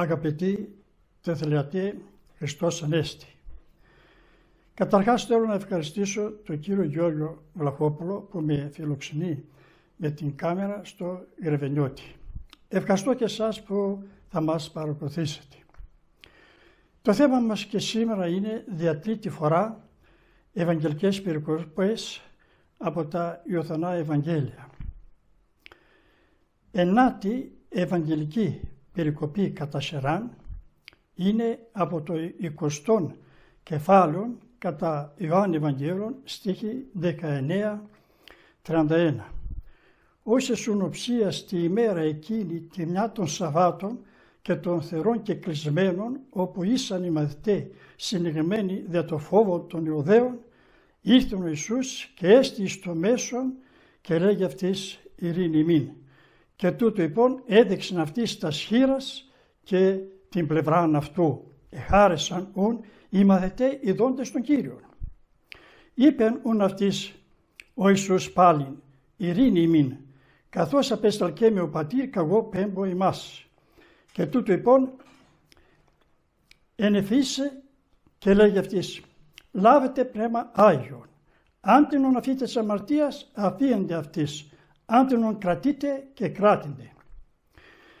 Αγαπητοί τεθελιατοί, Χριστός Ανέστη. Καταρχάς θέλω να ευχαριστήσω τον κύριο Γιώργο Βλαχόπουλο που με φιλοξενεί με την κάμερα στο Γρεβενιώτη. Ευχαριστώ και εσάς που θα μας παρακολουθήσετε. Το θέμα μας και σήμερα είναι δια τρίτη φορά Ευαγγελικές περικοπές από τα Ιωθανά Ευαγγέλια. Ενάτη Ευαγγελική περικοπή κατά Σεράν είναι από το 20 κεφάλαιο κατά Ιωάννη Ευαγγέλων στίχη 19-31. Όσες συνοψία στη ημέρα εκείνη τη μια των Σαββάτων και των θερών και κλεισμένων όπου ήσαν οι μαθητέ συνηγμένοι δια το φόβο των Ιωδαίων ήρθε ο Ιησούς και έστη στο μέσον και λέγει αυτής ειρήνη και τούτο λοιπόν έδειξαν αυτή τα σχήρας και την πλευρά αυτού. Εχάρεσαν ούν οι μαθητέ ειδώντε τον Κύριον. Είπεν ούν αυτής ο Ιησούς πάλιν, ειρήνη ημίν, καθώς απέσταλκέ με ο πατήρ καγό πέμπο ημάς. Και τούτο λοιπόν ενεφίσε και λέγει αυτής, λάβετε πρέμα Άγιον, αν την οναφείτε της αμαρτίας αφήνεται αυτή. Άντενον κρατείτε και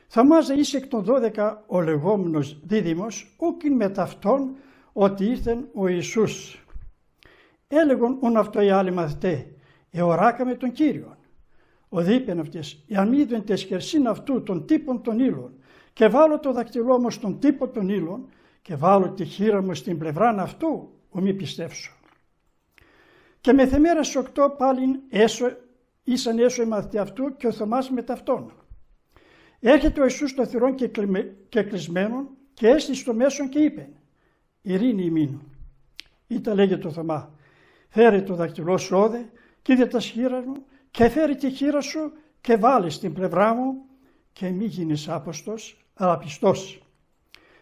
Θα μάζε είσαι εκ των δώδεκα ο λεγόμενος δίδυμος, ούκιν με ταυτόν ότι ήρθεν ο Ιησούς. Έλεγον ον αυτό οι άλλοι μαθητέ, εωράκαμε τον Κύριον. Ο δίπεν αυτές, εάν μη είδεν τεσκερσίν αυτού των τύπων των ύλων, και βάλω το δακτυλό μου στον τύπο των ύλων, και βάλω τη χείρα μου στην πλευρά αυτού, ο μη πιστεύσω. Και μεθεμέρας οκτώ πάλιν έσω ήσαν έσω οι αυτού και ο Θωμάς με ταυτόν. Έρχεται ο Ιησούς στο θυρών και, κλεισμένο και έστει στο μέσο και είπε «Ειρήνη ημίνου». Ήταν λέγε το Θωμά «Φέρε το δακτυλό σου όδε και είδε τα σχήρα μου και φέρε τη χείρα σου και βάλε στην πλευρά μου και μη γίνεις άποστος αλλά πιστός».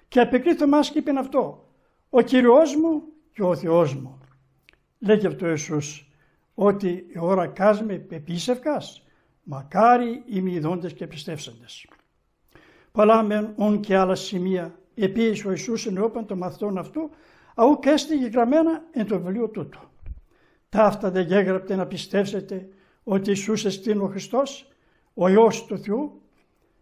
Και απεκρή Θωμάς και είπε αυτό «Ο Κυριός μου και ο Θεός μου». Λέγε αυτό Ιησούς ότι ώρα με πεπίσευκας, μακάρι οι μηδόντες και πιστεύσαντες. Παλάμεν με όν και άλλα σημεία, επίσης ο Ιησούς ενώπαν των μαθητών αυτού, αού και γραμμένα εν το βιβλίο τούτο. Ταύτα δεν γέγραπτε να πιστεύσετε ότι Ιησούς εστίν ο Χριστός, ο Υιός του Θεού,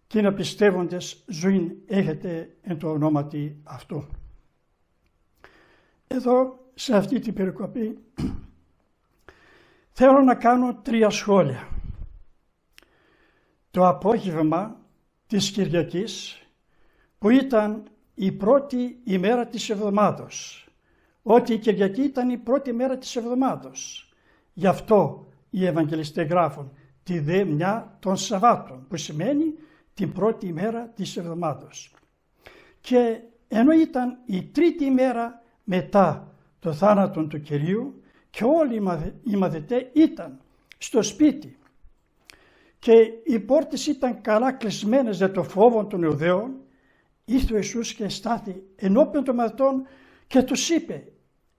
και να πιστεύοντες ζωήν έχετε εν το ονόματι αυτού. Εδώ σε αυτή την περικοπή Θέλω να κάνω τρία σχόλια. Το απόγευμα της Κυριακής που ήταν η πρώτη ημέρα της εβδομάδος. Ότι η Κυριακή ήταν η πρώτη ημέρα της εβδομάδος. Γι' αυτό οι Ευαγγελιστές γράφουν τη δε των Σαββάτων που σημαίνει την πρώτη ημέρα της εβδομάδος. Και ενώ ήταν η τρίτη ημέρα μετά το θάνατο του Κυρίου και όλοι οι μαθητές ήταν στο σπίτι και οι πόρτες ήταν καλά κλεισμένες για το φόβο των Ιουδαίων, ήρθε ο Ιησούς και στάθη ενώπιον των μαθητών και τους είπε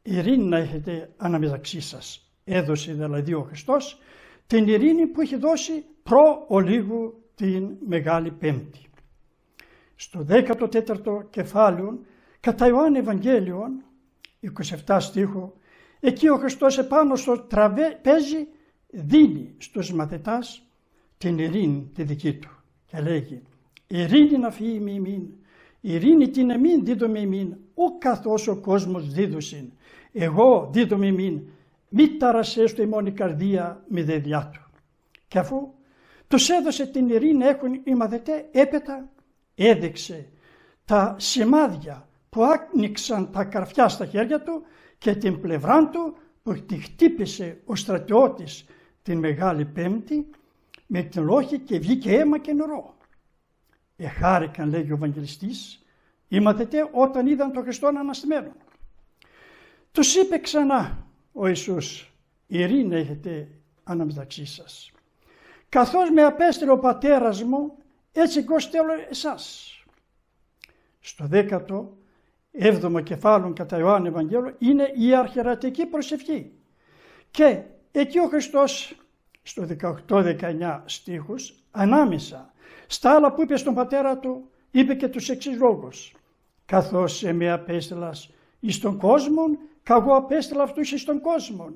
«Ειρήνη να έχετε αναμεταξύ σας». Έδωσε δηλαδή ο Χριστός την ειρήνη που έχει δώσει προ ολίγου την Μεγάλη Πέμπτη. Στο 14ο κεφάλαιο κατά Ιωάννη Ευαγγέλιο 27 στίχο, Εκεί ο Χριστός επάνω στο τραπέζι δίνει στους μαθητάς την ειρήνη τη δική του και λέγει «Ειρήνη να φύγει με μην, ειρήνη την εμήν δίδω με ο καθώς ο κόσμος δίδουσιν, εγώ δίδω με μην, μη ταρασές του η καρδία με δεδιά του». Και αφού τους έδωσε την ειρήνη έχουν οι μαθητέ έπειτα έδειξε τα σημάδια που άνοιξαν τα καρφιά στα χέρια του και την πλευρά του που τη χτύπησε ο στρατιώτης την Μεγάλη Πέμπτη με την λόχη και βγήκε αίμα και νερό. Εχάρηκαν λέγει ο Ευαγγελιστής, τε όταν είδαν τον Χριστό αναστημένο. Τους είπε ξανά ο Ιησούς, ειρήνη έχετε αναμεταξύ σας. Καθώς με απέστειλε ο πατέρας μου, έτσι εγώ στέλνω εσάς. Στο δέκατο 7ο κεφάλαιο κατά Ιωάννη Ευαγγέλιο είναι η αρχαιρατική προσευχή. Και εκεί ο κεφαλαιο κατα ιωαννη ευαγγελου ειναι η αρχαιρατικη προσευχη και εκει ο χριστος στο 18-19 στίχους ανάμεσα στα άλλα που είπε στον πατέρα του είπε και τους εξής λόγους. Καθώς με απέστειλας εις τον κόσμο, καγώ απέστειλα αυτούς εις τον κόσμο.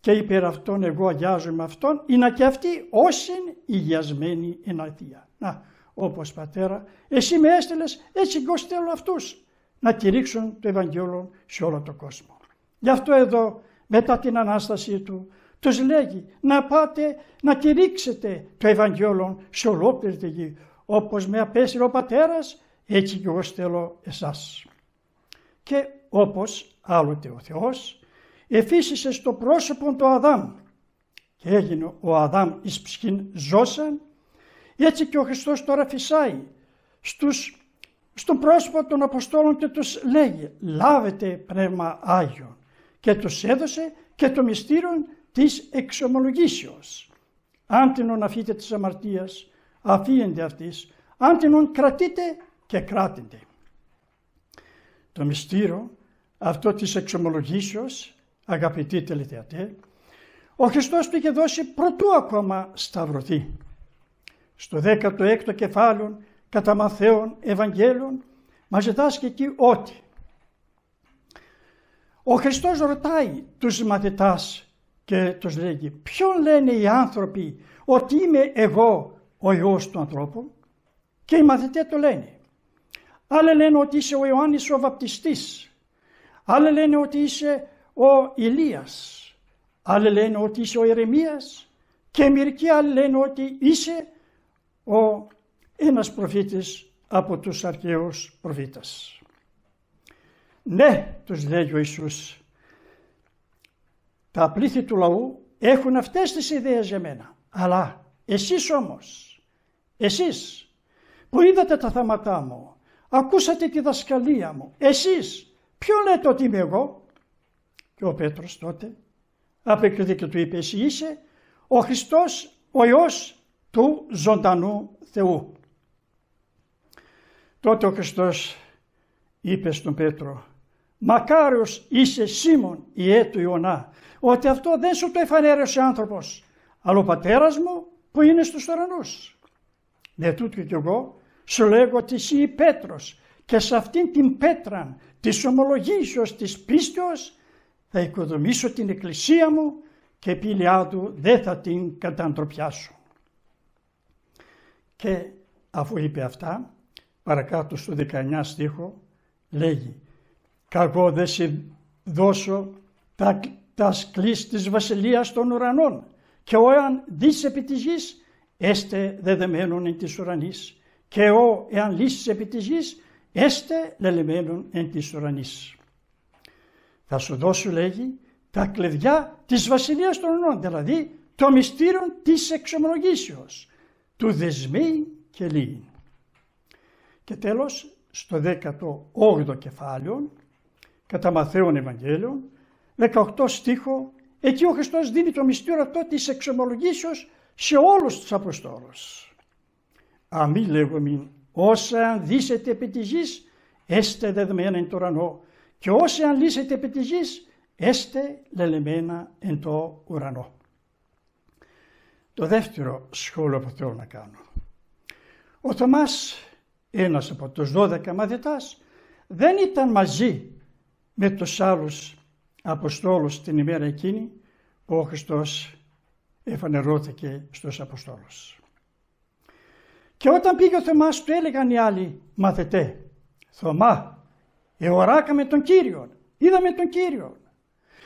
Και υπέρ αυτών εγώ αγιάζομαι αυτόν, είναι και αυτοί όσοι υγιασμένοι εν Να, όπως πατέρα, εσύ με έστειλες, έτσι εγώ στέλνω αυτούς να κηρύξουν το Ευαγγέλιο σε όλο τον κόσμο. Γι' αυτό εδώ μετά την Ανάστασή του τους λέγει να πάτε να κηρύξετε το Ευαγγέλιο σε ολόκληρη τη γη όπως με απέσυρε ο Πατέρας έτσι και εγώ στέλνω εσάς. Και όπως άλλοτε ο Θεός εφήσισε στο πρόσωπο του Αδάμ και έγινε ο Αδάμ εις ψυχήν ζώσαν έτσι και ο Χριστός τώρα φυσάει στους στον πρόσωπο των Αποστόλων και τους λέγει «Λάβετε Πνεύμα Άγιον» και τους έδωσε και το μυστήριο της εξομολογήσεως. Άντινον αφήτε της αμαρτίας, αφήεντε αυτής, άντινον κρατείτε και κράτητε». Το μυστήριο αυτό της εξομολογήσεως, αγαπητοί τελετεατέ, ο Χριστός του είχε δώσει πρωτού ακόμα σταυρωθεί. Στο 16ο κεφάλαιο κατά Μαθαίων Ευαγγέλων μας διδάσκει εκεί ότι ο Χριστός ρωτάει τους μαθητάς και τους λέγει ποιον λένε οι άνθρωποι ότι είμαι εγώ ο Υιός του ανθρώπου και οι μαθητές το λένε. Άλλοι λένε ότι είσαι ο Ιωάννης ο Βαπτιστής. Άλλοι λένε ότι είσαι ο Ηλίας. Άλλοι λένε ότι είσαι ο Ερεμίας και μερικοί άλλοι λένε ότι είσαι ο ένας προφήτης από τους αρχαίους προφήτες. Ναι, τους λέει ο Ιησούς, τα πλήθη του λαού έχουν αυτές τις ιδέες για μένα. Αλλά εσείς όμως, εσείς που είδατε τα θάματά μου, ακούσατε τη δασκαλία μου, εσείς ποιο λέτε ότι είμαι εγώ. Και ο Πέτρος τότε απεκριθεί και του είπε εσύ είσαι ο Χριστός ο Υιός του ζωντανού Θεού. Τότε ο Χριστός είπε στον Πέτρο «Μακάριος είσαι Σίμων, η έτου ε Ιωνά, ότι αυτό δεν σου το εφανέρωσε άνθρωπος, αλλά ο πατέρας μου που είναι στους ουρανούς. Ναι τούτο κι εγώ σου λέγω ότι εσύ η Πέτρος και σε αυτήν την πέτρα της ομολογήσεως της πίστεως θα οικοδομήσω την εκκλησία μου και η του δεν θα την καταντροπιάσω. Και αφού είπε αυτά, παρακάτω στο 19 στίχο λέγει «Κακό δε δώσω τα, τα σκλής της βασιλείας των ουρανών και ο εάν δεις επί έστε δεδεμένον εν της ουρανής και ο εάν λύσεις επί έστε λελεμένον εν της ουρανής». Θα σου δώσω λέγει τα κλειδιά της βασιλείας των ουρανών, δηλαδή το μυστήριο της εξομολογήσεως, του δεσμή και λύγην. Και τέλος, στο 18ο κεφάλαιο, κατά Μαθαίων Ευαγγέλιον, 18 στίχο, εκεί ο Χριστός δίνει το μυστήριο αυτό της εξομολογήσεως σε όλους τους Αποστόλους. Αμή λέγομιν, όσα δίσετε επί της γης, έστε δεδομένα εν το ουρανό, και όσα αν λύσετε επί της γης, έστε λελεμένα εν το ουρανό. Το δεύτερο σχόλιο που θέλω να κάνω. Ο Θωμάς ένας από τους δώδεκα μαθητάς, δεν ήταν μαζί με τους άλλους Αποστόλους την ημέρα εκείνη που ο Χριστός εφανερώθηκε στους Αποστόλους. Και όταν πήγε ο Θωμάς του έλεγαν οι άλλοι μαθητέ «Θωμά, εωράκαμε τον Κύριον, είδαμε τον Κύριον».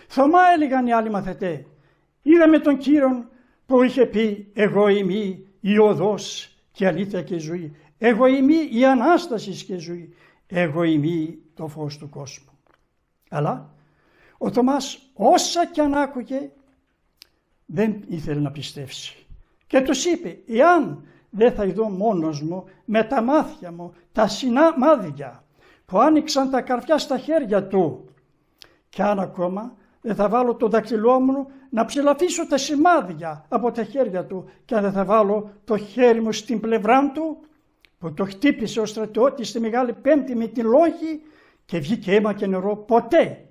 «Θωμά» έλεγαν οι άλλοι μαθητέ «Είδαμε τον Κύριον που είχε πει εγώ είμαι η οδός και αλήθεια και η ζωή. Εγώ είμαι η Ανάστασης και ζωή. Εγώ είμαι το φως του κόσμου. Αλλά ο Θωμάς όσα κι αν άκουγε δεν ήθελε να πιστέψει. Και τους είπε εάν δεν θα ειδώ μόνος μου με τα μάτια μου τα συναμάδια που άνοιξαν τα καρφιά στα χέρια του και αν ακόμα δεν θα βάλω το δακτυλό μου να ψηλαφίσω τα σημάδια από τα χέρια του και αν δεν θα βάλω το χέρι μου στην πλευρά του που το χτύπησε ο στρατιώτης στη Μεγάλη Πέμπτη με τη λόγη και βγήκε αίμα και νερό ποτέ,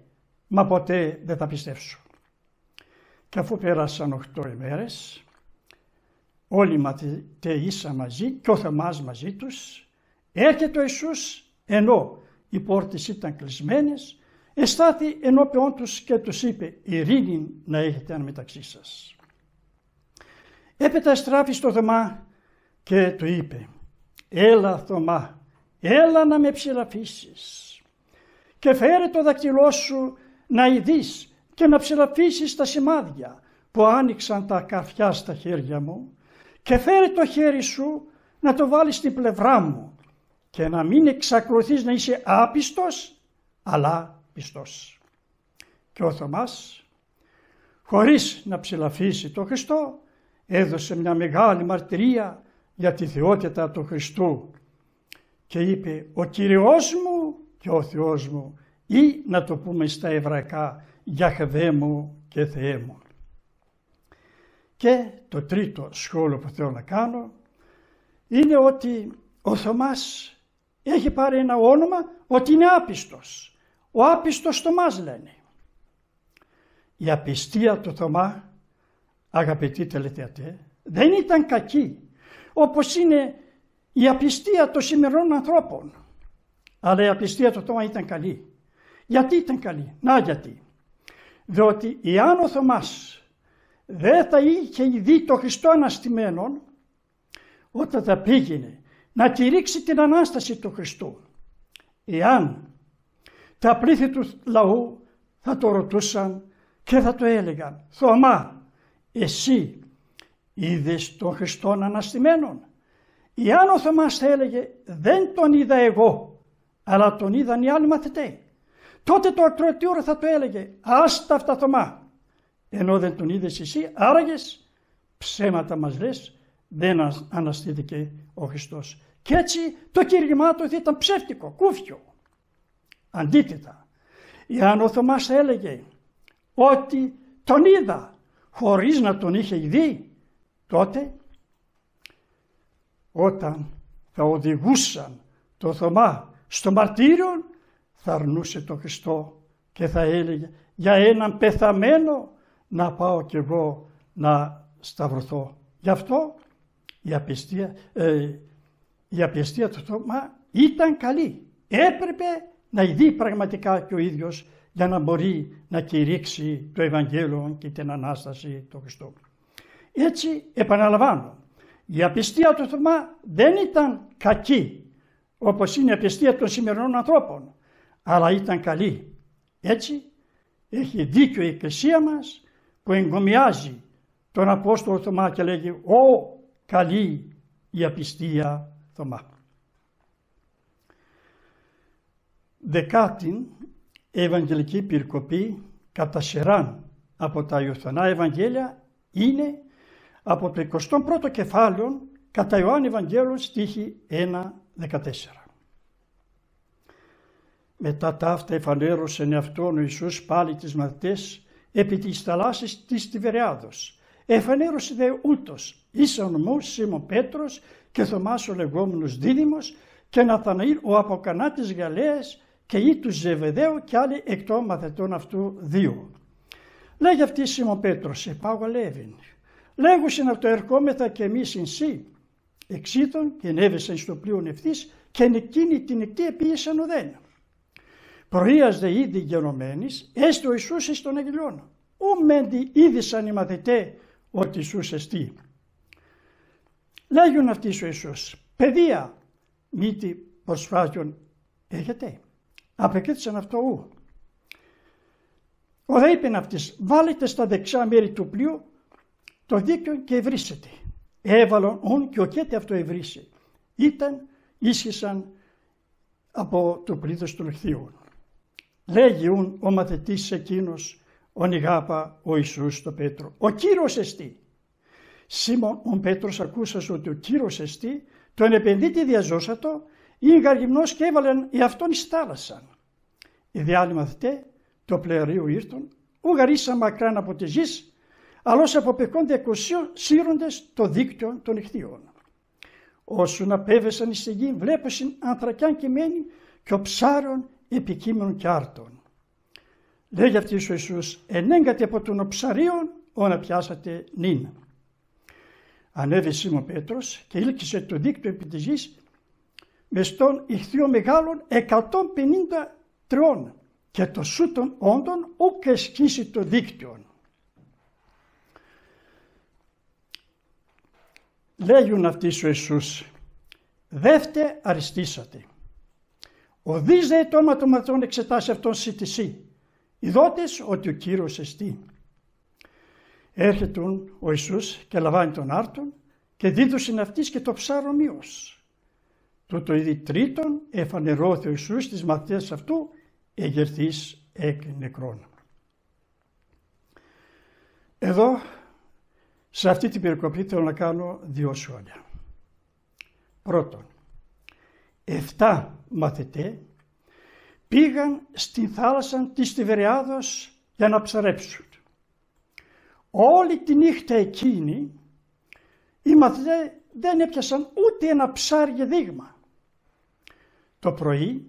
μα ποτέ δεν θα πιστέψω. Και αφού πέρασαν οχτώ ημέρες, όλοι ίσα μαζί και ο Θεμάς μαζί τους, έρχεται ο Ιησούς ενώ οι πόρτες ήταν κλεισμένες, εστάθη ενώπιόν τους και τους είπε «Ειρήνη να έχετε ανάμεταξύ μεταξύ σας». Έπειτα στράφει στο Θεμά και του είπε Έλα, Θωμά, έλα να με ψηλαφίσεις και φέρε το δακτυλό σου να ειδείς και να ψηλαφίσεις τα σημάδια που άνοιξαν τα καρφιά στα χέρια μου και φέρε το χέρι σου να το βάλεις στην πλευρά μου και να μην εξακολουθείς να είσαι άπιστος αλλά πιστός. Και ο Θωμάς χωρίς να ψηλαφίσει το Χριστό έδωσε μια μεγάλη μαρτυρία για τη θεότητα του Χριστού και είπε «Ο Κύριος μου και ο Θεός μου» ή να το πούμε στα εβραϊκά «Γιαχδέ μου και Θεέ μου». Και το τρίτο σχόλιο που θέλω να κάνω είναι ότι ο Θωμάς έχει πάρει ένα όνομα ότι είναι άπιστος. Ο άπιστος Θωμάς λένε. Η απιστία του Θωμά, αγαπητοί τελετιατέ, δεν ήταν κακή όπως είναι η απιστία των σημερών ανθρώπων. Αλλά η απιστία του Θωμά ήταν καλή. Γιατί ήταν καλή. Να γιατί. Διότι εάν ο Θωμάς δεν θα είχε δει το Χριστό αναστημένον, όταν θα πήγαινε να κηρύξει την Ανάσταση του Χριστού, εάν τα πλήθη του λαού θα το ρωτούσαν και θα το έλεγαν «Θωμά, εσύ Είδες τον Χριστόν αναστημένον. Η ο Θωμάς θα έλεγε δεν τον είδα εγώ, αλλά τον είδαν οι άλλοι μαθητές. Τότε το ακροατήριο θα το έλεγε άστα αυτά Θωμά. Ενώ δεν τον είδες εσύ, άραγες ψέματα μας λες, δεν αναστήθηκε ο Χριστός. Και έτσι το κήρυγμά του ήταν ψεύτικο, κούφιο. Αντίθετα, Η ο Θωμάς έλεγε ότι τον είδα χωρίς να τον είχε δει Τότε, όταν θα οδηγούσαν το Θωμά στο μαρτύριο, θα αρνούσε το Χριστό και θα έλεγε για έναν πεθαμένο να πάω και εγώ να σταυρωθώ. Γι' αυτό η απιστία, ε, η του Θωμά ήταν καλή. Έπρεπε να δει πραγματικά και ο ίδιος για να μπορεί να κηρύξει το Ευαγγέλιο και την Ανάσταση του Χριστού. Έτσι επαναλαμβάνω, η απιστία του Θωμά δεν ήταν κακή όπως είναι η απιστία των σημερινών ανθρώπων, αλλά ήταν καλή. Έτσι έχει δίκιο η Εκκλησία μας που εγκομιάζει τον Απόστολο Θωμά και λέγει «Ω καλή η απιστία Θωμά». Δεκάτην Ευαγγελική Πυρκοπή κατά σειράν από τα Ιωθανά Ευαγγέλια είναι από το 21ο κεφάλαιο κατά Ιωάννη Ευαγγέλων στίχη 1.14. Μετά τα αυτά εφανέρωσεν εαυτόν ο Ιησούς πάλι τις μαθητές επί της θαλάσσης της Τιβεριάδος. Εφανέρωσε δε ούτως ήσαν ομός Σίμων Πέτρος και Θωμάς ο λεγόμενος τιβεριαδος εφανερωσε δε ουτως ισον μου σιμων πετρος και Ναθαναήλ ο Αποκανάτης Γαλέας και ή αποκανά του Ζεβεδαίου και άλλοι εκ μαθητών αυτού δύο. λεγε αυτή Σίμων Πέτρος, επάγω Λέβιν, Λέγουσιν να το ερχόμεθα και εμείς εν σύ. Εξήτων και ανέβησαν στο πλοίο ευθύς και εκείνη την εκτή επίησαν οδένα. Πρωία δε ήδη γενομένης έστω Ιησούς εις τον Αγγελιών. Ου μέντι είδησαν οι μαθητέ ότι Ιησούς εστί. Λέγουν αυτοί ο Ιησούς, παιδεία μήτη προσφάτιον έχετε. Απεκέτησαν αυτό ου. Ο δε αυτής, βάλετε στα δεξιά μέρη του πλοίου το δίκαιο και ευρύσεται. Έβαλον όν και οκέτε αυτό ευρύσε. Ήταν, ίσχυσαν από το πλήθος των λεχθείων. Λέγει ούν ο μαθητής εκείνος, ον ηγάπα ο Ιησούς το Πέτρο. Ο Κύριος εστί. Σίμων ο Πέτρος ακούσας ότι ο Κύριος εστί, τον επενδύτη διαζώσατο, ήγαρ γυμνός και έβαλεν εαυτόν εις θάλασσαν. Οι διάλοι μαθητέ, το πληθος των χθείων. λεγει ουν ο μαθητης εκεινος ον ηγαπα ο ιησους το πετρο ο Κύρος εστι σιμων ο πετρος ακουσας οτι ο Κύρος εστι τον επενδυτη διαζωσατο η γυμνος και εβαλεν εαυτον εις θαλασσαν οι διαλοι μαθητε το πλεωριο ηρθον ουγαρίσαν μακραν απο τη γης, αλλά αποπεκόνται αποπεκόντα σύροντες το δίκτυο των νυχτιών. Όσουν απέβεσαν εις τη γη βλέπωσιν ανθρακιάν κειμένη και ο ψάρων επικείμενων και άρτων. Λέγει αυτή ο Ιησούς, ενέγκατε από τον ψαρίων όνα πιάσατε νύν. Ανέβη ο Πέτρος και ήλκησε το δίκτυο επί της γης με στον ηχθείο μεγάλων 153 και το σούτον όντων ούκ εσκίσει το δίκτυον. λέγουν αυτοί ο Ιησούς, δεύτε αριστήσατε. Ο δις δε τόμα των μαθητών εξετάσει αυτόν σύτησή, ειδότες ότι ο Κύριος εστί. Έρχεται ο Ιησούς και λαμβάνει τον άρτον και δίδουσιν αυτής και το ψάρο Του Τούτο ήδη τρίτον εφανερώθη ο Ιησούς της μαθητές αυτού εγερθείς εκ νεκρών. Εδώ σε αυτή την περικοπή θέλω να κάνω δύο σχόλια. Πρώτον, 7 μαθητέ πήγαν στη θάλασσα της Τιβεριάδος για να ψαρέψουν. Όλη τη νύχτα εκείνη οι μαθητές δεν έπιασαν ούτε ένα ψάρι δείγμα. Το πρωί,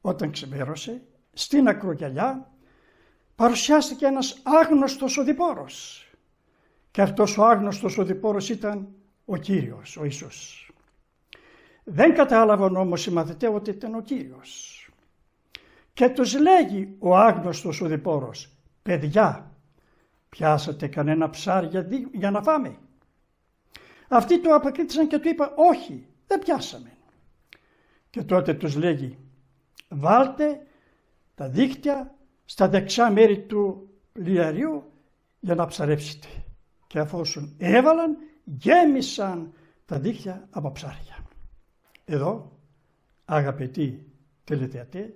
όταν ξημέρωσε, στην ακρογιαλιά παρουσιάστηκε ένας άγνωστος οδηπόρος και αυτός ο άγνωστος διπόρος ήταν ο Κύριος, ο Ιησούς. Δεν κατάλαβαν όμως οι μαθητές ότι ήταν ο Κύριος. Και τους λέγει ο άγνωστος διπόρος, παιδιά, πιάσατε κανένα ψάρι για, να φάμε. Αυτοί το αποκρίτησαν και του είπαν, όχι, δεν πιάσαμε. Και τότε τους λέγει, βάλτε τα δίχτυα στα δεξιά μέρη του λιαριού για να ψαρέψετε και αφόσον έβαλαν γέμισαν τα δίχτυα από ψάρια. Εδώ, αγαπητοί τηλεθεατέ,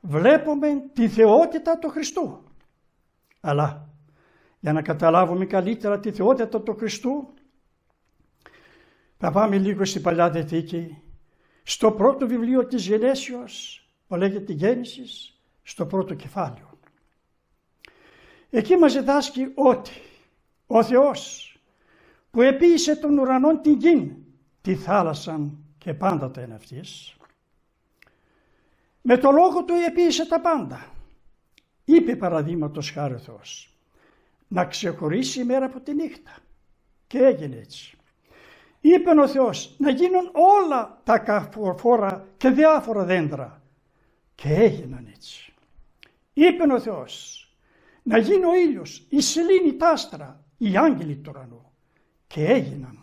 βλέπουμε τη θεότητα του Χριστού. Αλλά για να καταλάβουμε καλύτερα τη θεότητα του Χριστού, θα πάμε λίγο στην Παλιά δεθήκη στο πρώτο βιβλίο της Γενέσεως, που λέγεται Γέννησης, στο πρώτο κεφάλαιο. Εκεί μας διδάσκει ότι ο Θεός που επίησε τον ουρανών την γη, τη θάλασσα και πάντα τα είναι Με το λόγο του επίησε τα πάντα. Είπε παραδείγματος χάρη Θεός, να ξεχωρίσει η μέρα από τη νύχτα. Και έγινε έτσι. Είπε ο Θεός να γίνουν όλα τα καφορφόρα και διάφορα δέντρα. Και έγιναν έτσι. Είπε ο Θεός να γίνει ο ήλιος, η σελήνη, τάστρα, οι άγγελοι του ουρανού και έγιναν.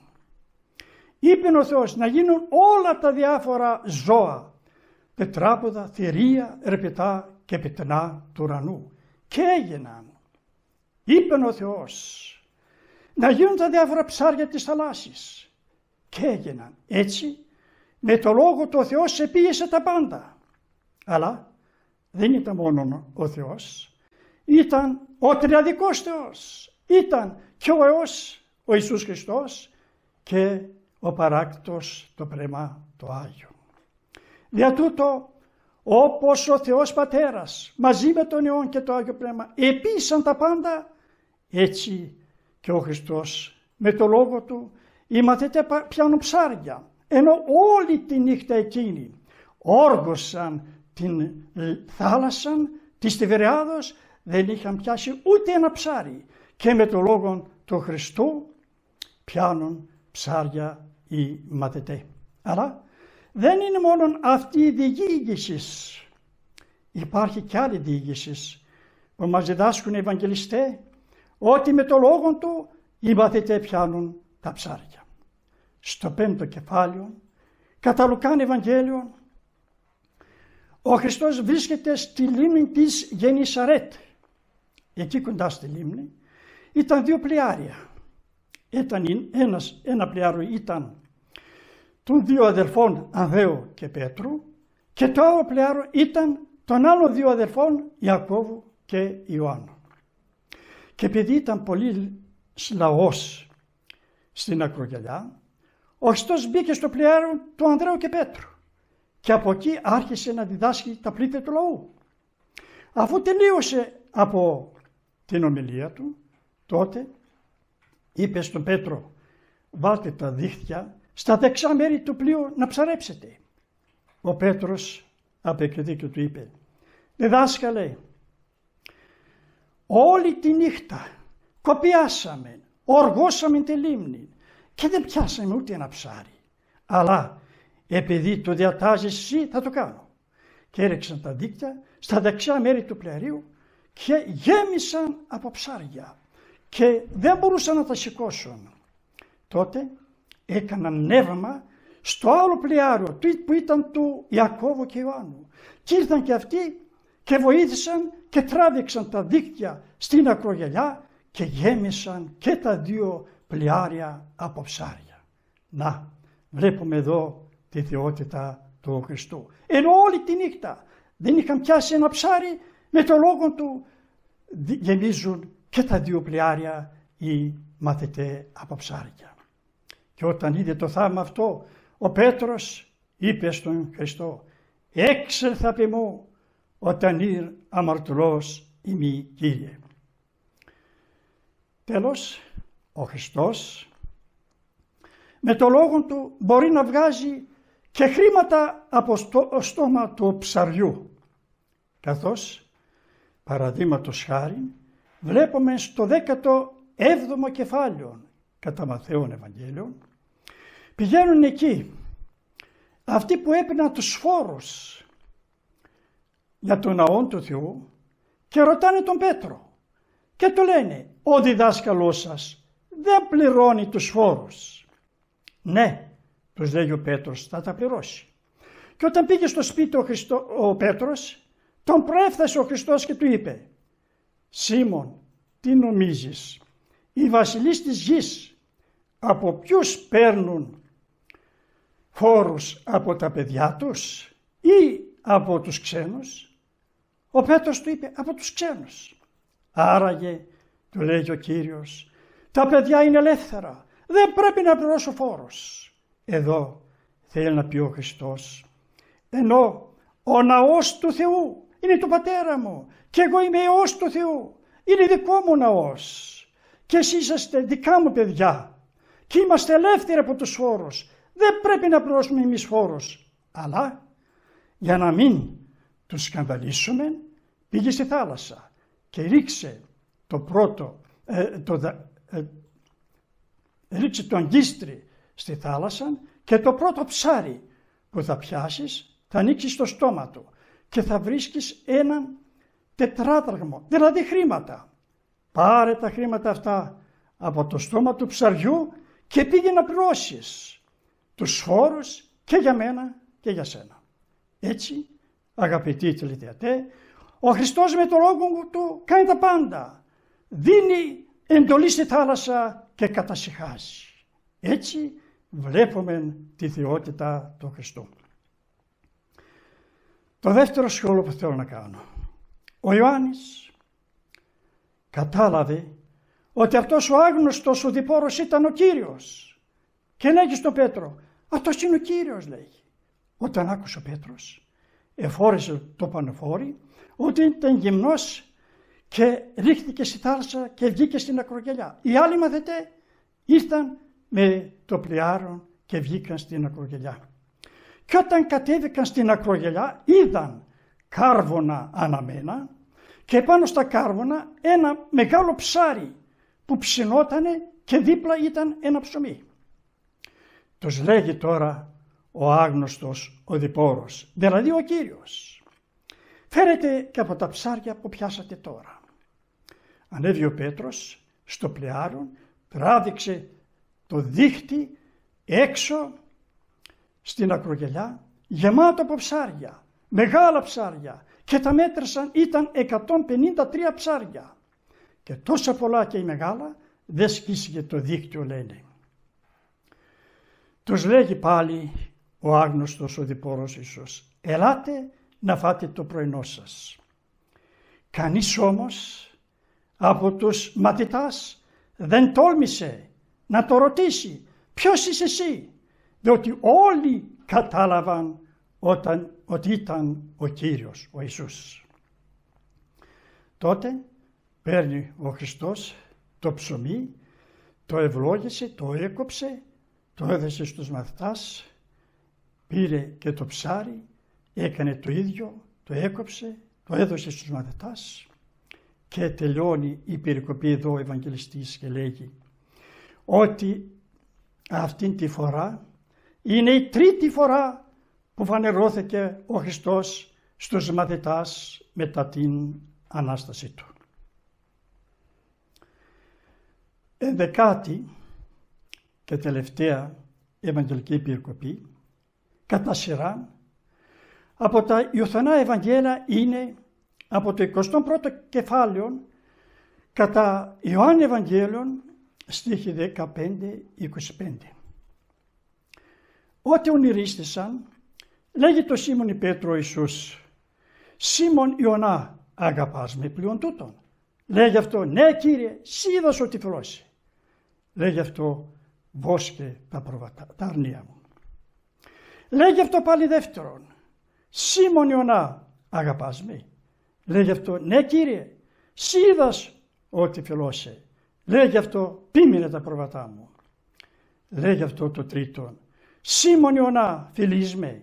Είπε ο Θεός να γίνουν όλα τα διάφορα ζώα, τετράποδα, θηρία, ερπετά και πιτνά του ουρανού και έγιναν. Είπε ο Θεός να γίνουν τα διάφορα ψάρια της θαλάσσης και έγιναν. Έτσι με το λόγο του ο Θεός επίεσε τα πάντα. Αλλά δεν ήταν μόνο ο Θεός, ήταν ο τριαδικός Θεός ήταν και ο Υιός, ο Ιησούς Χριστός και ο παράκτος το Πνεύμα το Άγιο. Δια τούτο όπως ο Θεός Πατέρας μαζί με τον Υιόν και το Άγιο Πνεύμα επίσαν τα πάντα έτσι και ο Χριστός με το λόγο του ήμαθετε πιάνουν ψάρια ενώ όλη τη νύχτα εκείνη όργωσαν την θάλασσα της Τιβεριάδος δεν είχαν πιάσει ούτε ένα ψάρι και με το λόγο του Χριστού πιάνουν ψάρια οι μαθητές. Αλλά δεν είναι μόνο αυτή η διήγηση. Υπάρχει και άλλη διήγηση που μας διδάσκουν οι Ευαγγελιστές, ότι με το λόγο του οι μαθητές πιάνουν τα ψάρια. Στο πέμπτο κεφάλαιο, κατά Λουκάν Ευαγγέλιο, ο Χριστός βρίσκεται στη λίμνη της Γενισαρέτ, εκεί κοντά στη λίμνη, ήταν δύο πλοιάρια. Ήταν ένας, ένα πλοιάριο ήταν των δύο αδελφών Ανδρέου και Πέτρου και το άλλο πλοιάριο ήταν των άλλων δύο αδελφών Ιακώβου και Ιωάννου. Και επειδή ήταν πολύ λαός στην Ακρογελιά, ο Χριστός μπήκε στο πλοιάριο του Ανδρέου και Πέτρου και από εκεί άρχισε να διδάσκει τα πλήθη του λαού. Αφού τελείωσε από την ομιλία του, Τότε είπε στον Πέτρο βάλτε τα δίχτυα στα δεξά μέρη του πλοίου να ψαρέψετε. Ο Πέτρος απεκριθεί και του είπε διδάσκαλε όλη τη νύχτα κοπιάσαμε, οργώσαμε τη λίμνη και δεν πιάσαμε ούτε ένα ψάρι. Αλλά επειδή το διατάζεις εσύ θα το κάνω. Και έριξαν τα δίκτυα στα δεξιά μέρη του πλοίου και γέμισαν από ψάρια και δεν μπορούσαν να τα σηκώσουν. Τότε έκαναν νεύμα στο άλλο πλοιάριο που ήταν του Ιακώβου και Ιωάννου. Και ήρθαν και αυτοί και βοήθησαν και τράβηξαν τα δίκτυα στην ακρογελιά και γέμισαν και τα δύο πλοιάρια από ψάρια. Να, βλέπουμε εδώ τη θεότητα του Χριστού. Ενώ όλη τη νύχτα δεν είχαν πιάσει ένα ψάρι με το λόγο του γεμίζουν και τα δύο πλοιάρια ή μαθητέ από ψάρια. Και όταν είδε το θαύμα αυτό, ο Πέτρος είπε στον Χριστό θα πει μου, όταν ήρ αμαρτωλός ημί Κύριε». Τέλος, ο Χριστός με το λόγο του μπορεί να βγάζει και χρήματα από το στόμα του ψαριού, καθώς παραδείγματος χάρη βλέπουμε στο 17ο κεφάλαιο κατά Μαθαίων Ευαγγέλιο, πηγαίνουν εκεί αυτοί που έπαιρναν τους φόρους για τον ναό του Θεού και ρωτάνε τον Πέτρο και του λένε «Ο διδάσκαλός σας δεν πληρώνει τους φόρους». «Ναι», τους λέει ο Πέτρος, θα τα πληρώσει. Και όταν πήγε στο σπίτι ο, Χριστό, ο Πέτρος, τον προέφθασε ο Χριστός και του είπε Σίμων, τι νομίζεις, οι βασιλείς της γης από ποιους παίρνουν φόρους από τα παιδιά τους ή από τους ξένους. Ο Πέτρος του είπε από τους ξένους. Άραγε, του λέει ο Κύριος, τα παιδιά είναι ελεύθερα, δεν πρέπει να πληρώσω φόρους. Εδώ θέλει να πει ο Χριστός, ενώ ο ναός του Θεού είναι του πατέρα μου και εγώ είμαι ιός του Θεού. Είναι δικό μου ναός και εσείς είστε δικά μου παιδιά και είμαστε ελεύθεροι από τους φόρους. Δεν πρέπει να πληρώσουμε εμείς φόρους. Αλλά για να μην τους σκανδαλίσουμε πήγε στη θάλασσα και ρίξε το πρώτο, ε, ε, ρίξε το αγκίστρι στη θάλασσα και το πρώτο ψάρι που θα πιάσεις θα ανοίξεις στο στόμα του και θα βρίσκεις ένα τετράτραγμο, δηλαδή χρήματα. Πάρε τα χρήματα αυτά από το στόμα του ψαριού και πήγε να πληρώσεις τους φόρους και για μένα και για σένα. Έτσι, αγαπητοί τηλεδιατέ, ο Χριστός με το λόγο του κάνει τα πάντα. Δίνει εντολή στη θάλασσα και κατασυχάζει. Έτσι βλέπουμε τη θεότητα του Χριστού. Το δεύτερο σχόλιο που θέλω να κάνω. Ο Ιωάννης κατάλαβε ότι αυτός ο άγνωστος ο διπόρος ήταν ο Κύριος. Και λέγει στον Πέτρο, αυτός είναι ο Κύριος λέει. Όταν άκουσε ο Πέτρος, εφόρεσε το πανεφόρι, ότι ήταν γυμνός και ρίχθηκε στη θάλασσα και βγήκε στην ακρογελιά. Οι άλλοι μαθητές ήρθαν με το πλοιάρο και βγήκαν στην ακρογελιά. Και όταν κατέβηκαν στην ακρογελιά είδαν κάρβονα αναμένα και πάνω στα κάρβονα ένα μεγάλο ψάρι που ψινότανε και δίπλα ήταν ένα ψωμί. Τους λέγει τώρα ο άγνωστος διπορός, δηλαδή ο Κύριος. Φέρετε και από τα ψάρια που πιάσατε τώρα. Ανέβη ο Πέτρος στο πλεάρον, τράβηξε το δίχτυ έξω στην ακρογελιά γεμάτο από ψάρια, μεγάλα ψάρια και τα μέτρησαν ήταν 153 ψάρια. Και τόσα πολλά και μεγάλα δεν σκίσηκε το δίκτυο λένε. Τους λέγει πάλι ο άγνωστος ο διπόρος Ιησούς «Ελάτε να φάτε το πρωινό σας». Κανείς όμως από τους μαθητάς δεν τόλμησε να το ρωτήσει «Ποιος είσαι εσύ» διότι όλοι κατάλαβαν ότι ήταν ο Κύριος, ο Ιησούς. Τότε παίρνει ο Χριστός το ψωμί, το ευλόγησε, το έκοψε, το έδωσε στους μαθητάς, πήρε και το ψάρι, έκανε το ίδιο, το έκοψε, το έδωσε στους μαθητάς και τελειώνει η περικοπή εδώ ο Ευαγγελιστής και λέγει ότι αυτήν τη φορά είναι η τρίτη φορά που φανερώθηκε ο Χριστός στους μαθητάς μετά την Ανάστασή Του. Ενδεκάτη και τελευταία Ευαγγελική Πυρκοπή κατά σειρά από τα Ιωθανά Ευαγγέλα είναι από το 21ο κεφάλαιο κατά Ιωάννη Ευαγγέλων στίχη 15-25. Ό,τι ονειρίστησαν, λέγει το Σίμων Πέτρο Ιησούς, «Σίμων Ιωνά, αγαπάς με πλειον τούτον». Λέγει αυτό, «Ναι Κύριε, σίδος ο ότι Λέγει αυτό, «Βόσκε τα αρνία μου». Λέγει αυτό πάλι δεύτερον, «Σίμων Ιωνά, αγαπάς με». Λέγει αυτό, «Ναι Κύριε, σίδας ο ότι Λέγει αυτό, «Πίμηνε τα προβατά μου». Λέγει αυτό το τρίτον, Σίμωνε ονά φιλίσμε,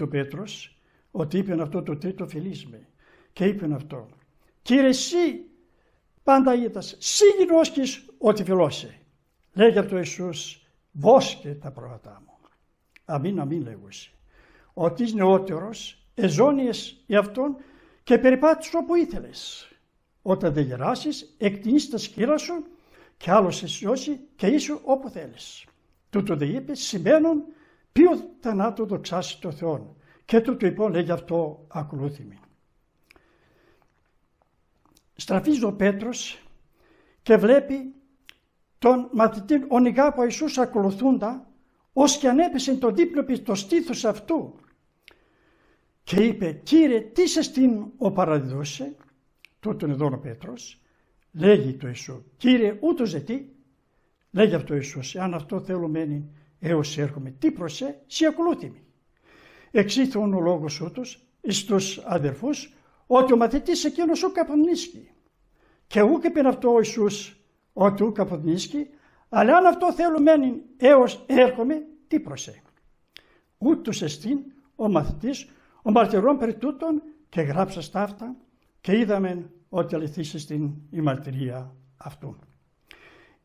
ο Πέτρος, ότι είπε αυτό το τρίτο φιλίσμε. Και είπε αυτό, κύριε εσύ πάντα είδας, σύ γινώσκεις ότι φιλώσαι». Λέγει αυτό Ιησούς, βόσκε τα πρόβατά μου. Αμήν, αμήν λέγουσι. «ότι είσαι νεότερος εζώνιες εαυτόν και περιπάτησε όπου ήθελες. Όταν δεν γεράσεις, εκτείνεις τα σκύρα σου και άλλος σε σιώσει και είσαι όπου θέλεις. Τούτο δε είπε σημαίνουν ποιο θανάτου δοξάσει το Θεό. Και τούτο λέει λοιπόν λέγει αυτό ακολούθημη. Στραφίζει ο Πέτρος και βλέπει τον μαθητή ονειγά από Ιησούς ακολουθούντα ως και ανέπεσε το δίπλο το στήθος αυτού. Και είπε «Κύριε, τι σε στην ο παραδιδούσε, τούτον εδώ ο Πέτρος, λέγει το Ιησού «Κύριε, ούτως δε Λέγει αυτό Ιησούς, αν αυτό θέλω μένει έως έρχομαι, τι προσέ, σε ακολούθημη. Εξήθων ο λόγος ούτως εις τους αδερφούς, ότι ο μαθητής εκείνος ού καπονίσκει. Και ούκ είπε αυτό ο Ιησούς, ότι ούκ καπονίσκει, αλλά αν αυτό θέλω μένει έως έρχομαι, τι προσέ. Ούτως εστίν ο μαθητής, ο μαρτυρών περί τούτων και γράψα στα αυτά και είδαμε ότι αληθίσει στην η αυτού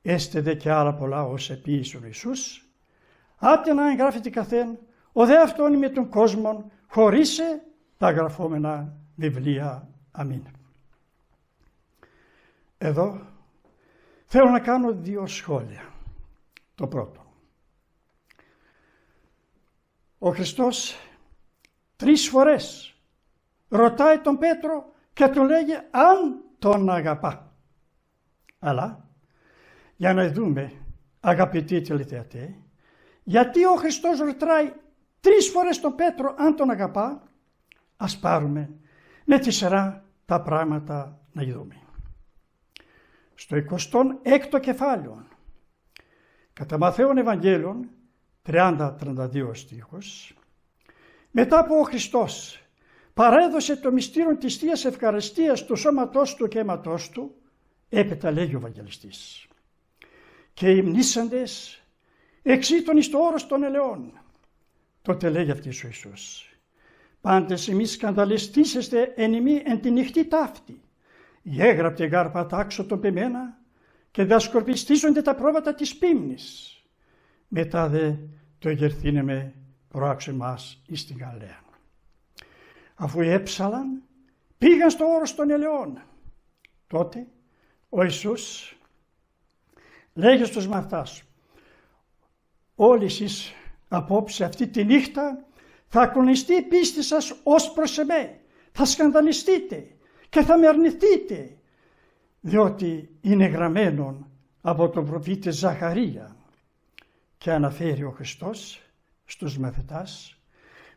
έστε δε και άλλα πολλά ως επίησον Ιησούς, άπτε να εγγράφεται καθέν, ο δε αυτόν με τον κόσμο χωρίσε τα γραφόμενα βιβλία. Αμήν. Εδώ θέλω να κάνω δύο σχόλια. Το πρώτο. Ο Χριστός τρεις φορές ρωτάει τον Πέτρο και του λέγει αν τον αγαπά. Αλλά για να δούμε αγαπητοί τηλεθεατέ γιατί ο Χριστός ρωτάει τρεις φορές τον Πέτρο αν τον αγαπά ας πάρουμε με τη σειρά τα πράγματα να δούμε. Στο 26ο κεφάλαιο κατά Μαθαίων Ευαγγέλων 30-32 στίχος μετά που ο Χριστός παρέδωσε το μυστήριο της Θείας Ευχαριστίας του σώματός του και αίματός του έπειτα λέγει ο Ευαγγελιστής και οι μνήσαντες εξήτων εις το όρος των ελαιών. Τότε λέγει αυτή ο Ιησούς, πάντες εμείς σκανδαλιστήσεστε εν ημί εν τη νυχτή ταύτη, γέγραπτε γάρπα πατάξω τον πεμένα και δασκορπιστίζονται τα πρόβατα της πίμνης. Μετά δε το με προάξω μας εις την Γαλέα. Αφού έψαλαν, πήγαν στο όρος των ελαιών. Τότε ο Ιησούς Λέγες στους μαθητάς, όλοι εσείς απόψε αυτή τη νύχτα θα ακρονιστεί η πίστη σας ως προς εμέ, θα σκανδαλιστείτε και θα με αρνηθείτε, διότι είναι γραμμένον από τον προφήτη Ζαχαρία. Και αναφέρει ο Χριστός στους μαθητάς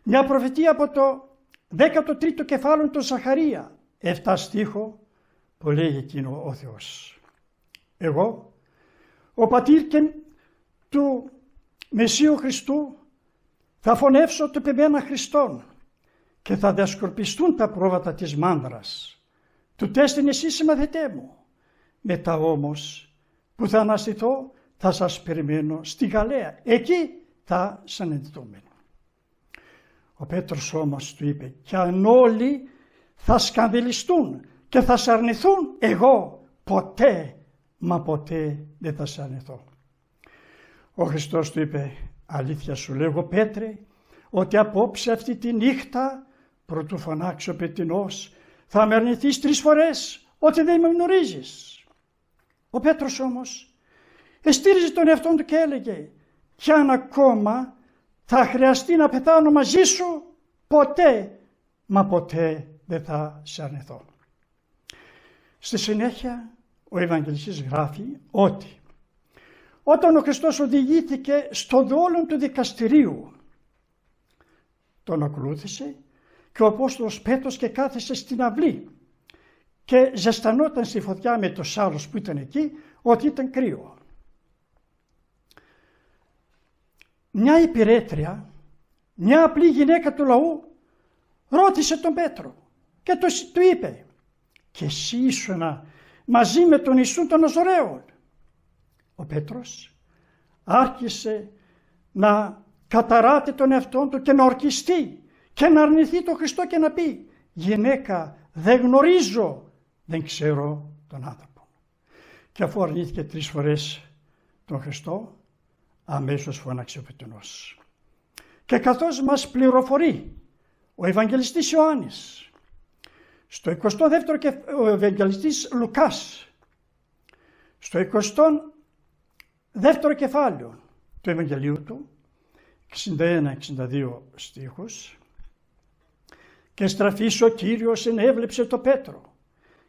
μια προφητεία από το 13ο κεφάλαιο του Ζαχαρία, 7 στίχο που λέει εκείνο ο Θεός. Εγώ ο πατήρκεν του Μεσσίου Χριστού θα φωνεύσω το πεμένα Χριστόν και θα διασκορπιστούν τα πρόβατα της μάνδρας. Του τέστην εσύ συμμαθητέ μου. Μετά όμως που θα αναστηθώ θα σας περιμένω στη Γαλαία. Εκεί θα συναντηθούμε. Ο Πέτρος όμως του είπε «Κι αν όλοι θα σκανδελιστούν και θα σαρνηθούν, εγώ ποτέ μα ποτέ δεν θα σε ανεθώ. Ο Χριστός του είπε αλήθεια σου λέγω Πέτρε ότι απόψε αυτή τη νύχτα πρωτού φωνάξει ο πετεινός θα με αρνηθείς τρεις φορές ότι δεν με γνωρίζεις. Ο Πέτρος όμως εστήριζε τον εαυτό του και έλεγε κι αν ακόμα θα χρειαστεί να πεθάνω μαζί σου ποτέ μα ποτέ δεν θα σε Στη συνέχεια ο Ευαγγελιστής γράφει ότι όταν ο Χριστός οδηγήθηκε στον δόλο του δικαστηρίου τον ακολούθησε και ο Απόστολος Πέτρος και κάθεσε στην αυλή και ζεστανόταν στη φωτιά με τους άλλους που ήταν εκεί ότι ήταν κρύο. Μια υπηρέτρια, μια απλή γυναίκα του λαού ρώτησε τον Πέτρο και του είπε «Και εσύ ήσουνα μαζί με τον Ιησού των Αζωραίων. Ο Πέτρος άρχισε να καταράτε τον εαυτό του και να ορκιστεί και να αρνηθεί τον Χριστό και να πει «Γυναίκα, δεν γνωρίζω, δεν ξέρω τον άνθρωπο». Και αφού αρνήθηκε τρεις φορές τον Χριστό, αμέσως φώναξε ο Πετρινός. Και καθώς μας πληροφορεί ο Ευαγγελιστής Ιωάννης στο 22ο ο Ευαγγελιστής Λουκάς, στο 22ο κεφάλαιο του Ευαγγελίου του, 61-62 στίχους, «Και στραφής ο Κύριος ενέβλεψε το Πέτρο,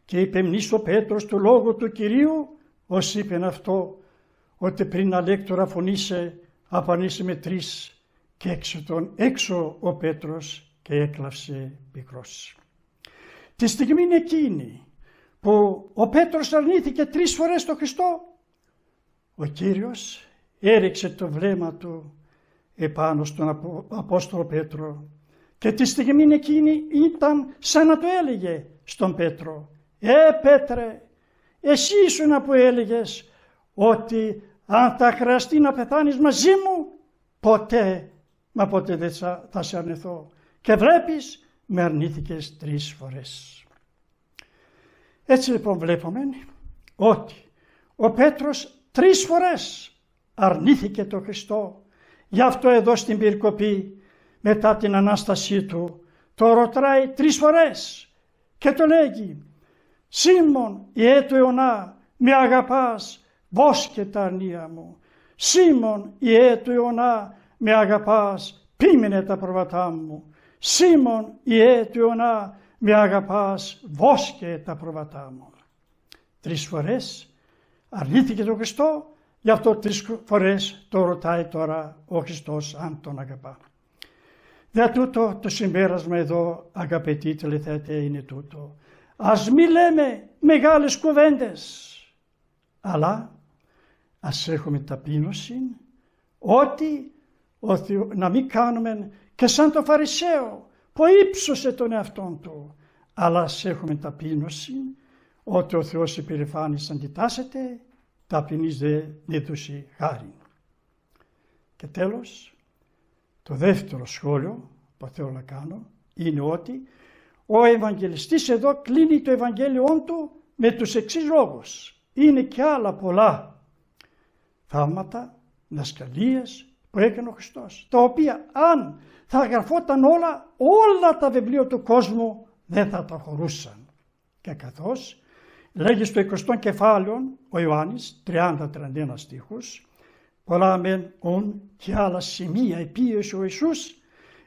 και υπεμνής ο Πέτρος του λόγου του 61 62 στιχους και στραφή ο κυριος ενεβλεψε το πετρο και μνή ο πετρος του λογου του κυριου ως είπε αυτό, ότι πριν αλέκτορα φωνήσε, απανήσε με τρεις, και έξω τον έξω ο Πέτρος και έκλαυσε πικρός τη στιγμή εκείνη που ο Πέτρος αρνήθηκε τρεις φορές τον Χριστό, ο Κύριος έριξε το βλέμμα του επάνω στον Απόστολο Πέτρο και τη στιγμή εκείνη ήταν σαν να το έλεγε στον Πέτρο «Ε Πέτρε, εσύ να που έλεγες ότι αν θα χρειαστεί να πεθάνεις μαζί μου, ποτέ, μα ποτέ δεν θα σε αρνηθώ. Και βλέπεις με αρνήθηκες τρεις φορές. Έτσι λοιπόν βλέπουμε ότι ο Πέτρος τρεις φορές αρνήθηκε το Χριστό. Γι' αυτό εδώ στην Πυρκοπή μετά την Ανάστασή του το ρωτάει τρεις φορές και το λέγει «Σίμων η έτου αιωνά, με αγαπάς, βόσκε τα αρνία μου. Σίμων η έτου αιωνά, με αγαπάς, πίμενε τα προβατά μου. Σίμων η αιτιονά με αγαπάς βόσκε τα προβατά μου. Τρεις φορές αρνήθηκε το Χριστό, γι' αυτό τρεις φορές το ρωτάει τώρα ο Χριστός αν τον αγαπά. Δια τούτο το συμπέρασμα εδώ αγαπητοί τελεθέτε είναι τούτο. Ας μη λέμε μεγάλες κουβέντες, αλλά ας έχουμε ταπείνωση ότι να μην κάνουμε και σαν το Φαρισαίο που ύψωσε τον εαυτόν του. Αλλά ας έχουμε ταπείνωση ότι ο Θεός υπερηφάνης αντιτάσσεται, ταπεινής δε νίδουση χάρη. Και τέλος, το δεύτερο σχόλιο που θέλω να κάνω είναι ότι ο Ευαγγελιστής εδώ κλείνει το Ευαγγέλιό του με τους εξής λόγους. Είναι και άλλα πολλά θαύματα, δασκαλίες, που έκανε ο Χριστός, τα οποία αν θα γραφόταν όλα, όλα τα βιβλία του κόσμου δεν θα τα χωρούσαν. Και καθώς λέγει στο 20ο κεφάλαιο ο Ιωάννης, 30-31 στίχους, πολλά μεν ον και άλλα σημεία επίεσε ο Ιησούς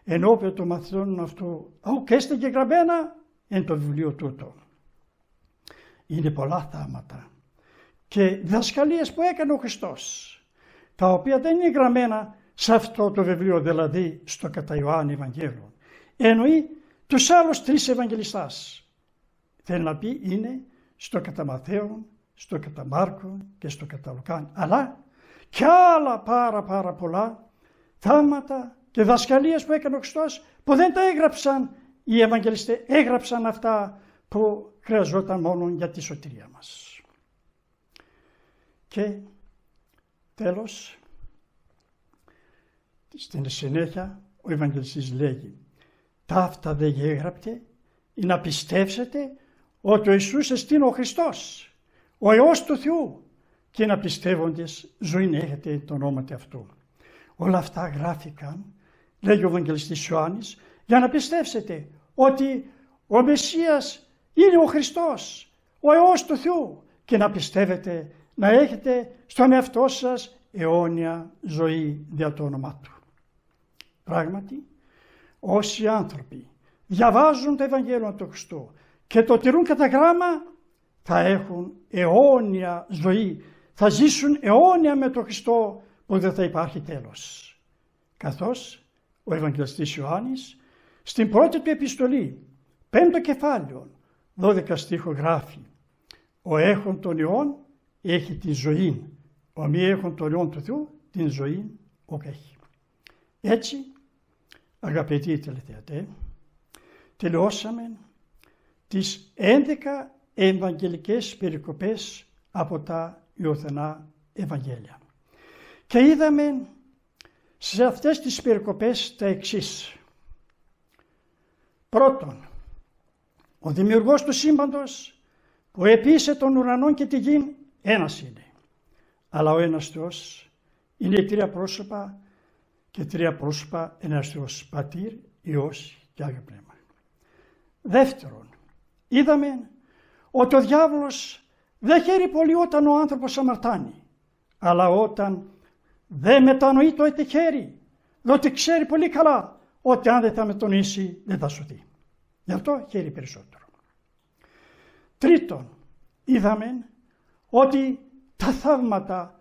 ενώπιον το μαθητών αυτού, ο και γραμμένα εν το βιβλίο τούτο. Είναι πολλά θάματα και διδασκαλίες που έκανε ο Χριστός τα οποία δεν είναι γραμμένα σε αυτό το βιβλίο, δηλαδή στο κατά Ιωάννη Ευαγγέλιο. Εννοεί τους άλλους τρεις Ευαγγελιστέ Θέλει να πει είναι στο κατά Μαθαίον, στο κατά Μάρκο και στο κατά Λουκάν. Αλλά και άλλα πάρα πάρα πολλά θάματα και δασκαλίες που έκανε ο Χριστός που δεν τα έγραψαν οι ευαγγελιστές έγραψαν αυτά που χρειαζόταν μόνο για τη σωτηρία μας. Και Τέλος, στην συνέχεια ο Ευαγγελιστής λέγει αυτά δεν γέγραπτε ή να πιστεύσετε ότι ο Ιησούς εστίν ο Χριστός, ο Υιός του Θεού και να πιστεύοντες ζωήν έχετε το όνομα αυτού». Όλα αυτά γράφηκαν, λέγει ο Ευαγγελιστής Ιωάννης, για να πιστέψετε ότι ο Μεσσίας είναι ο Χριστός, ο Υιός του Θεού και να πιστεύετε να έχετε στον εαυτό σας αιώνια ζωή δια το όνομά Του. Πράγματι, όσοι άνθρωποι διαβάζουν το Ευαγγέλιο του Χριστού και το τηρούν κατά γράμμα, θα έχουν αιώνια ζωή, θα ζήσουν αιώνια με τον Χριστό που δεν θα υπάρχει τέλος. Καθώς ο Ευαγγελιστής Ιωάννης στην πρώτη του επιστολή, πέμπτο κεφάλαιο, δώδεκα στίχο γράφει «Ο έχων των ιών έχει τη ζωή. Ο έχουν το λιόν του Θεού, την ζωή όχι έχει. Έτσι, αγαπητοί τηλεθεατέ, τελειώσαμε τις 11 ευαγγελικές περικοπές από τα Ιωθενά Ευαγγέλια. Και είδαμε σε αυτές τις περικοπές τα εξής. Πρώτον, ο δημιουργός του σύμπαντος που επίσε τον ουρανό και τη γη ένας είναι. Αλλά ο ένας Θεός είναι οι τρία πρόσωπα και τρία πρόσωπα ένας Θεός. Πατήρ, Υιός και Άγιο Πνεύμα. Δεύτερον, είδαμε ότι ο διάβολος δεν χαίρει πολύ όταν ο άνθρωπος αμαρτάνει, αλλά όταν δεν μετανοεί το έτε χαίρει, διότι ξέρει πολύ καλά ότι αν δεν θα μετανοήσει δεν θα σωθεί. Γι' αυτό χαίρει περισσότερο. Τρίτον, είδαμε ότι τα θαύματα,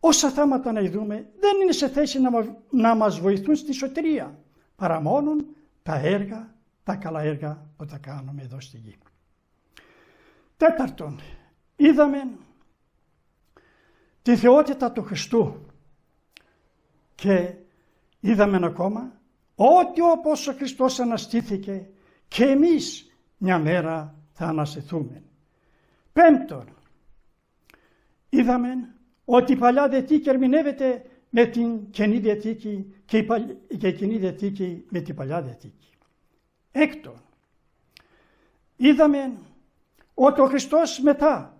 όσα θαύματα να ειδούμε, δεν είναι σε θέση να, να μας βοηθούν στη σωτηρία, παρά μόνο τα έργα, τα καλά έργα που τα κάνουμε εδώ στη γη. Τέταρτον, είδαμε τη θεότητα του Χριστού και είδαμε ακόμα ότι όπως ο Χριστός αναστήθηκε και εμείς μια μέρα θα αναστηθούμε. Πέμπτον, είδαμε ότι η Παλιά Διαθήκη ερμηνεύεται με την Καινή Διαθήκη και η, παλ... και η Καινή Διαθήκη με την Παλιά Διαθήκη. Έκτον, είδαμε ότι ο Χριστός μετά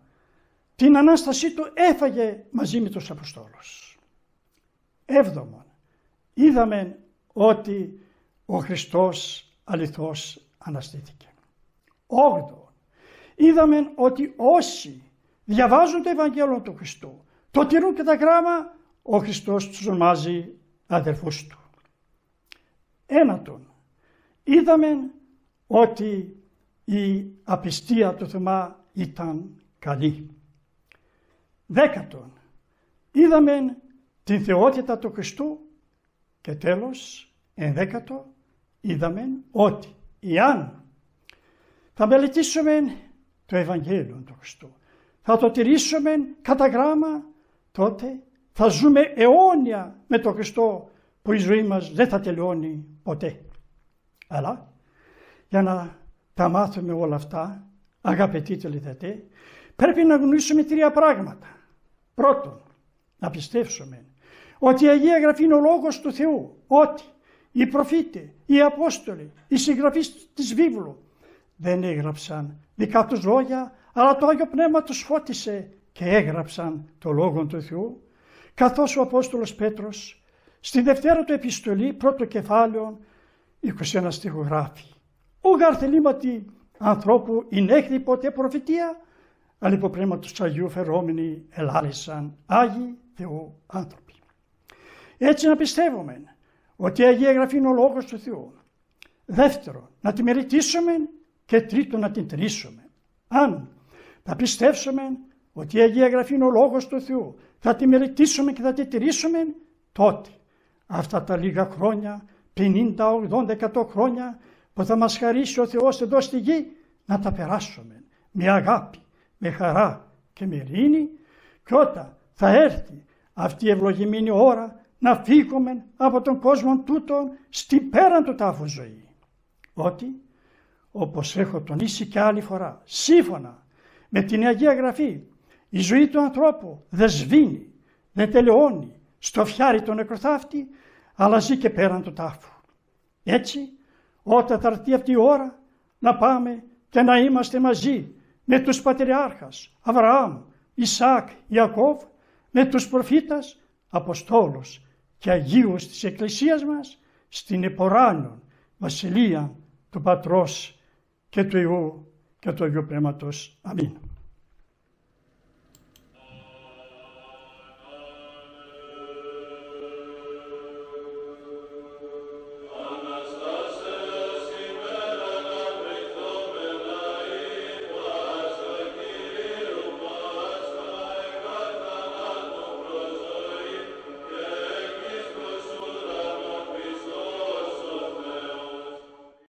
την Ανάστασή Του έφαγε μαζί με τους Αποστόλους. Έβδομον, είδαμε ότι ο Χριστός αληθώς αναστήθηκε. Όγδο, είδαμε ότι όσοι διαβάζουν το Ευαγγέλιο του Χριστού. Το τηρούν και τα γράμμα, ο Χριστός τους ονομάζει αδερφούς του. Ένατον, είδαμε ότι η απιστία του θεμά ήταν καλή. Δέκατον, είδαμε την θεότητα του Χριστού και τέλος, ενδέκατο, είδαμε ότι εάν θα μελετήσουμε το Ευαγγέλιο του Χριστού, θα το τηρήσουμε κατά γράμμα, τότε θα ζούμε αιώνια με τον Χριστό που η ζωή μας δεν θα τελειώνει ποτέ. Αλλά για να τα μάθουμε όλα αυτά, αγαπητοί τελειδατέ, πρέπει να γνωρίσουμε τρία πράγματα. Πρώτον, να πιστεύσουμε ότι η Αγία Γραφή είναι ο Λόγος του Θεού, ότι οι προφήτες, οι Απόστολοι, οι συγγραφείς της βίβλου δεν έγραψαν δικά τους λόγια, αλλά το Άγιο Πνεύμα τους φώτισε και έγραψαν το Λόγο του Θεού, καθώς ο Απόστολος Πέτρος στη δευτέρα του επιστολή, πρώτο κεφάλαιο, 21 γράφει. Ο γαρθελήματι ανθρώπου είναι έχει ποτέ προφητεία, αλλά υπό του Αγίου φερόμενοι ελάρισαν Άγιοι Θεού άνθρωποι. Έτσι να πιστεύουμε ότι η Αγία Γραφή είναι ο Λόγος του Θεού. Δεύτερο, να τη μεριτήσουμε και τρίτο να την τρίσουμε. Αν θα πιστεύσουμε ότι η Αγία Γραφή είναι ο Λόγος του Θεού. Θα τη μελετήσουμε και θα τη τηρήσουμε τότε. Αυτά τα λίγα χρόνια, 50, 80, 100 χρόνια που θα μας χαρίσει ο Θεός εδώ στη γη να τα περάσουμε με αγάπη, με χαρά και με ειρήνη και όταν θα έρθει αυτή η ευλογημένη ώρα να φύγουμε από τον κόσμο τούτο στην πέραν του τάφου ζωή. Ότι, όπως έχω τονίσει και άλλη φορά, σύμφωνα με την Αγία Γραφή. Η ζωή του ανθρώπου δεν σβήνει, δεν τελειώνει στο φιάρι τον νεκροθάφτη, αλλά ζει και πέραν του τάφου. Έτσι, όταν θα έρθει αυτή η ώρα, να πάμε και να είμαστε μαζί με τους πατριάρχας Αβραάμ, Ισάκ, Ιακώβ, με τους προφήτας, Αποστόλους και Αγίους της Εκκλησίας μας, στην εποράνιον βασιλεία του Πατρός και του Υιού que otorgou para Matos. Amém.